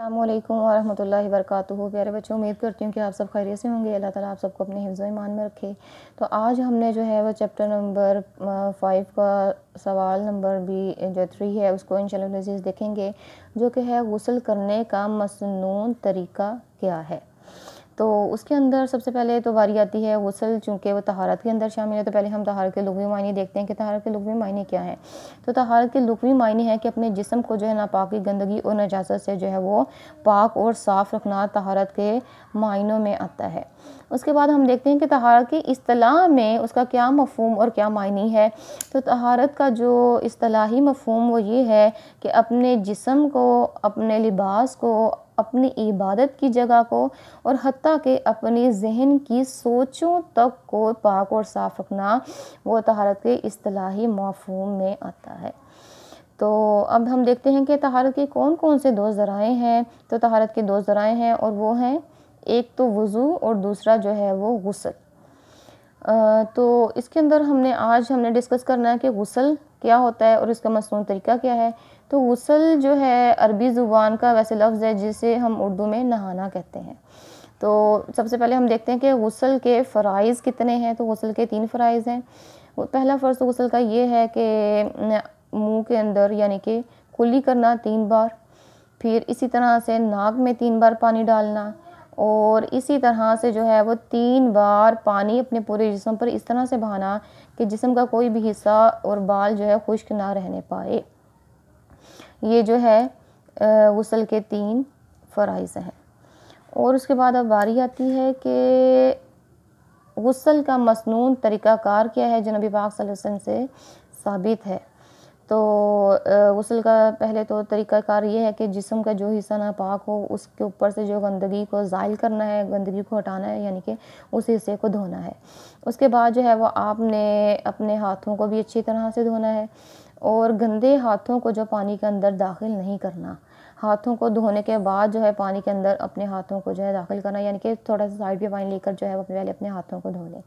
अल्लाम वरहमल वरक प्यारे बच्चों उम्मीद करती हूँ कि आप सब खैरियत से होंगे अल्लाह ताला आप सबको अपने हिफ्ज़ ईमान में रखे तो आज हमने जो है वो चैप्टर नंबर फाइव का सवाल नंबर बी जो थ्री है उसको इन देखेंगे जो कि है गसल करने का मसनून तरीका क्या है तो उसके अंदर सबसे पहले तो वारी आती है गसल चूँकि वो तहारत के अंदर शामिल है तो पहले हम तहारत के लघवी मायने देखते हैं कि तहारत के लघवी मायने क्या हैं तो तहारत के लघवी मायने हैं कि अपने जिसम को जो है नापाक गंदगी और नजाजत से जो है वो पाक और साफ़ रखना तहारत के मायनों में आता है उसके बाद हम देखते हैं कि तहारत की असलाह में उसका क्या मफहम और क्या मायने है तो तहारत का जो असलाही मफहम वो ये है कि अपने जिसम को अपने लिबास को अपनी इबादत की जगह को और हती के अपने जहन की सोचों तक को पाक और साफ़ रखना वो तहारत के असलाही मफहूम में आता है तो अब हम देखते हैं कि तहारत के कौन कौन से दो ज़राए हैं तो तहारत के दो ज़राए हैं और वो हैं एक तो वज़ू और दूसरा जो है वो गसल तो इसके अंदर हमने आज हमने डिस्कस करना है कि गसल क्या होता है और इसका मसनू तरीका क्या है तो गसल जो है अरबी ज़ुबान का वैसे लफ्ज़ है जिसे हम उर्दू में नहाना कहते हैं तो सबसे पहले हम देखते हैं कि गसल के फ़राइज़ कितने हैं तो गसल के तीन फ़राइज़ हैं पहला फ़र्ज़ गसल का ये है कि मुंह के अंदर यानी कि कुली करना तीन बार फिर इसी तरह से नाक में तीन बार पानी डालना और इसी तरह से जो है वो तीन बार पानी अपने पूरे जिसम पर इस तरह से बहाना कि जिसम का कोई भी हिस्सा और बाल जो है खुश्क ना रहने पाए ये जो है गसल के तीन फ़राइज़ हैं और उसके बाद अब बारी आती है कि गसल का मसनून तरीक़ाकार क्या है जो नबी पाक वसल्लम से साबित है तो गसल का पहले तो तरीक़ाकार ये है कि जिसम का जो हिस्सा ना पाक हो उसके ऊपर से जो गंदगी को ज़ायल करना है गंदगी को हटाना है यानी कि उस हिस्से को धोना है उसके बाद जो है वो आपने अपने हाथों को भी अच्छी तरह से धोना है और गंदे हाथों को जो पानी के अंदर दाखिल नहीं करना हाथों को धोने के बाद जो है पानी के अंदर अपने हाथों को जो है दाखिल करना यानी कि थोड़ा सा साइड पे पानी लेकर जो है अपने पहले अपने हाथों को धो लें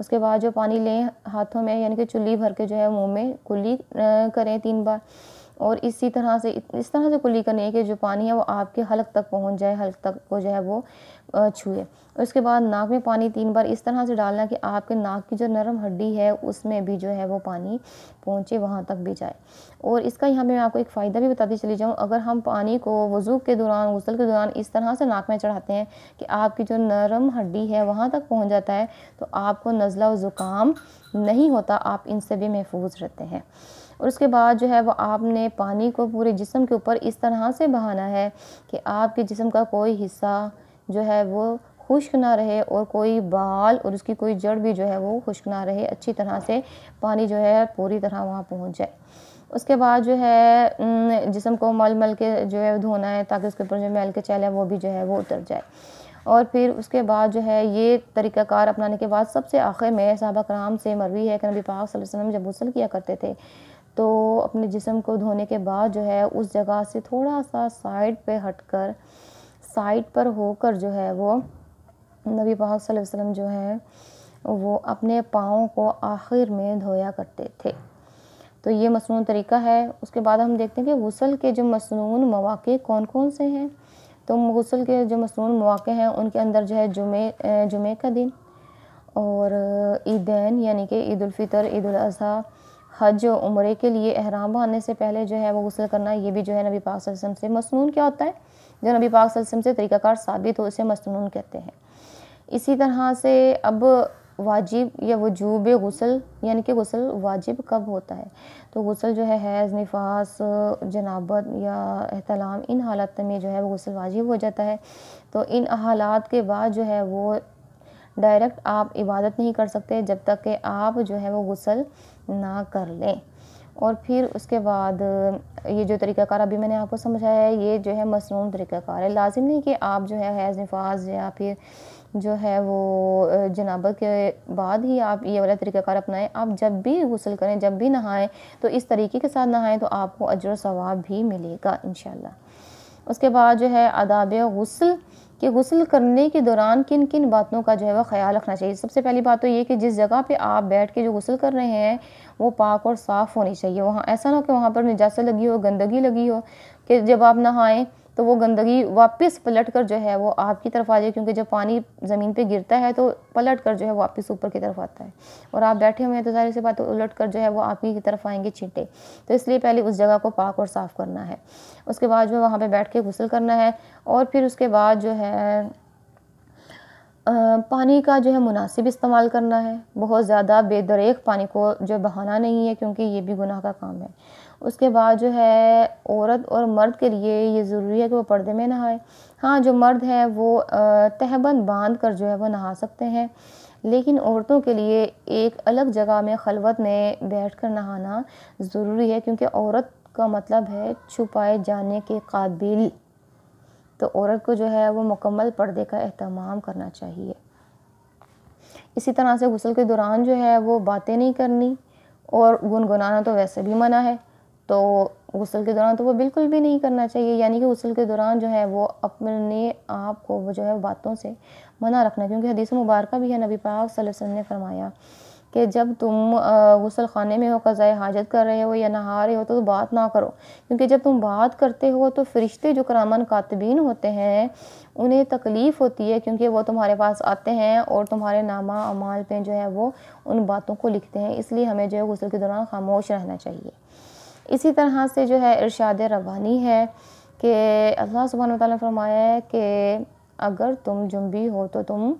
उसके बाद जो पानी लें हाथों में यानी कि चुल्ली भर के जो है मुंह में कुल्ली करें तीन बार और इसी तरह से इस तरह से कुली करनी है कि जो पानी है वो आपके हलक तक पहुंच जाए हलक तक को जो है वो छुए उसके बाद नाक में पानी तीन बार इस तरह से डालना कि आपके नाक की जो नरम हड्डी है उसमें भी जो है वो पानी पहुंचे वहाँ तक भी जाए और इसका यहाँ पे मैं आपको एक फ़ायदा भी बताती चली जाऊँ अगर हम पानी को वज़ू के दौरान गसल के दौरान इस तरह से नाक में चढ़ाते हैं कि आपकी जो नरम हड्डी है वहाँ तक पहुँच जाता है तो आपको नज़ला और ज़ुकाम नहीं होता आप इनसे भी महफूज रहते हैं और उसके बाद जो है वो आपने पानी को पूरे जिसम के ऊपर इस तरह से बहाना है कि आपके जिसम का कोई हिस्सा जो है वो खुश्क ना रहे और कोई बाल और उसकी कोई जड़ भी जो है वो खुश्क ना रहे अच्छी तरह से पानी जो है पूरी तरह वहाँ पहुँच जाए उसके बाद जो है जिसम को मल मल के जो है धोना है ताकि उसके ऊपर जो मैल के चैल है वो भी जो है वो उतर जाए और फिर उसके बाद जो है ये तरीक़ाकार अपनाने के बाद सबसे आखिर में सहाबा कराम से मरवी है कि नबी पाक वसल्लम जब गसल किया करते थे तो अपने जिसम को धोने के बाद जो है उस जगह से थोड़ा सा साइड पे हटकर साइड पर होकर जो है वो नबी पाक सल्लल्लाहु अलैहि वसल्लम जो है वो अपने पाँव को आखिर में धोया करते थे तो ये मसनून तरीका है उसके बाद हम देखते हैं कि गसल के जो मसनून मौाक़े कौन कौन से हैं तो गसल के जो मसनून मौाक़े हैं उनके अंदर जो है जुमे जुमे का दिन और ईदैन यानी कि ईदालफ़ितर ईदाजी हज उम्र के लिए अहराम बांधने से पहले जो है वो गसल करना ये भी जो है नबी पाक वसम से मसनून क्या होता है जो नबी पाक वसम से तरीक़ाकार साबित हो उसे मसनून कहते हैं इसी तरह से अब वाजिब या वजूब गसल यानी कि गसल वाजिब कब होता है तो गसल जो है हैज़ निफास जनाबत या एहतलाम इन हालात में जो है वो गसल वाजिब हो जाता है तो इन हालात के बाद जो है वो डायरेक्ट आप इबादत नहीं कर सकते जब तक कि आप जो है वो गसल ना कर लें और फिर उसके बाद ये जो तरीक़ाकार अभी मैंने आपको समझाया है ये जो है मसनून तरीक़ाकार है लाजिम नहीं कि आप जो है हैज़ नफाज या फिर जो है वो जनाबत के बाद ही आप ये वाला तरीक़ाकार अपनाएं आप जब भी गसल करें जब भी नहाएं तो इस तरीके के साथ नहाएं तो आपको अजर सवाब भी मिलेगा इन उसके बाद जो है आदाब गसल कि गसल करने के दौरान किन किन बातों का जो है वह ख्याल रखना चाहिए सबसे पहली बात तो ये कि जिस जगह पे आप बैठ के जो गसल कर रहे हैं वो पाक और साफ़ होनी चाहिए वहाँ ऐसा ना हो कि वहाँ पर निजात लगी हो गंदगी लगी हो कि जब आप नहाएं तो वो गंदगी वापस पलट कर जो है वो आपकी तरफ आ जाए क्योंकि जब पानी ज़मीन पे गिरता है तो पलट कर जो है वापस ऊपर की तरफ आता है और आप बैठे हुए हैं तो सारी सी बात उलट कर जो है वो आपकी की तरफ आएंगे छींटे तो इसलिए पहले उस जगह को पाक और साफ़ करना है उसके बाद जो है वहाँ पर बैठ के गसल करना है और फिर उसके बाद जो है पानी का जो है मुनासिब इस्तेमाल करना है बहुत ज़्यादा बेदरेख पानी को जो बहाना नहीं है क्योंकि ये भी गुनाह का काम है उसके बाद जो है औरत और मर्द के लिए ये ज़रूरी है कि वो पर्दे में नहाए हाँ जो मर्द है वो तहबंद बांध कर जो है वो नहा सकते हैं लेकिन औरतों के लिए एक अलग जगह में खलवत में बैठ कर नहाना ज़रूरी है क्योंकि औरत का मतलब है छुपाए जाने के काबिल तो औरत को जो है वो मुकम्मल पर्दे का अहतमाम करना चाहिए इसी तरह से गसल के दौरान जो है वो बातें नहीं करनी और गुनगुनाना तो वैसे भी मना है तो गसल के दौरान तो वो बिल्कुल भी नहीं करना चाहिए यानी कि गसल के दौरान जो है वो अपने आप को वो जो है बातों से मना रखना क्योंकि हदीस मुबारक भी है नबी पाक वसल्लम ने फरमाया कि जब तुम गसल खाने में हो कज़ाए हाजत कर रहे हो या नहा रहे हो तो, तो बात ना करो क्योंकि जब तुम बात करते हो तो फरिश्ते जो करामन कातबीन होते हैं उन्हें तकलीफ़ होती है क्योंकि वो तुम्हारे पास आते हैं और तुम्हारे नामा अमाल पे जो है वो उन बातों को लिखते हैं इसलिए हमें जो है गसल के दौरान खामोश रहना चाहिए इसी तरह से जो है इरशाद रवानी है कि अल्लाह सुबहान ताली फरमाया है कि अगर तुम जुम्बी हो तो तुम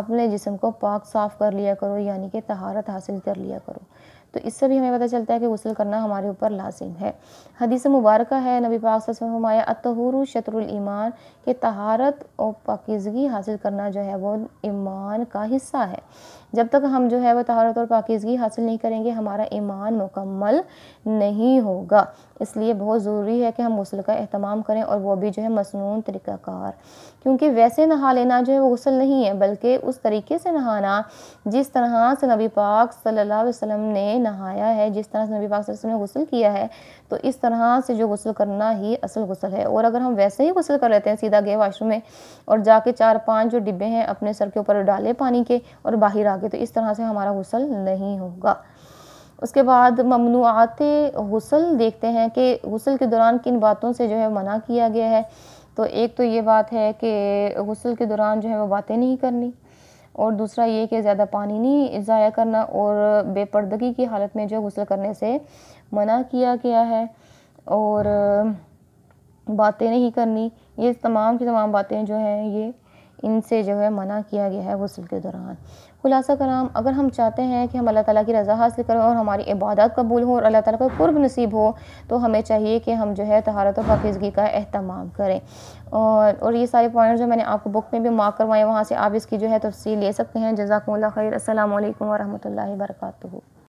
अपने जिसम को पाक साफ़ कर लिया करो यानी कि तहारत हासिल कर लिया करो तो इससे भी हमें पता चलता है कि गसल करना हमारे ऊपर लाजिम है हदीस मुबारक है नबी पाक फरमाया अतहूर शतरुल के तहारत और पाकिजगी हासिल करना जो है वो ईमान का हिस्सा है जब तक हम जो है वह तहारत और पाकिजगी हासिल नहीं करेंगे हमारा ईमान मुकम्मल नहीं होगा इसलिए बहुत ज़रूरी है कि हम गसल का अहतमाम करें और वह भी जो है मसनून तरीक़ाकार क्योंकि वैसे नहा लेना जो है वो गसल नहीं है बल्कि उस तरीके से नहाना जिस तरह से नबी पाक सल्ला वसलम ने नहाया है जिस तरह से नबी पाक वसल्लम ने गसल किया है तो इस तरह से जो गसल करना ही असल गसल है और अगर हम वैसे ही गसल कर लेते हैं सीधा गए वाशरूम में और जाके चार पाँच जो डिब्बे हैं अपने सर के ऊपर डाले पानी के और बाहर आ गए तो इस तरह से हमारा गसल नहीं होगा उसके बाद ममनुआत गसल देखते हैं कि गसल के दौरान किन बातों से जो है मना किया गया है तो एक तो ये बात है कि गसल के दौरान जो है वो बातें नहीं करनी और दूसरा ये कि ज़्यादा पानी नहीं ज़ाया करना और बेपर्दगी की हालत में जो गसल करने से मना किया गया है और बातें नहीं करनी ये तमाम की तमाम बातें जो हैं ये इनसे जो है मना किया गया है गसल के दौरान खुलासा कराम अगर हम चाहते हैं कि हम अल्लाह ताला की रज़ा हासिल करें और हमारी इबादत कबूल हो और अल्लाह ताला का कुर्ब नसीब हो तो हमें चाहिए कि हम जो है तहारत और पाकिजगी का अहतमाम करें और और ये सारे पॉइंट जो मैंने आपको बुक में भी मार्क करवाए वहाँ से आप इसकी जो है तफसील ले सकते हैं जजाकल्ला खैर असल वरहमल वर्का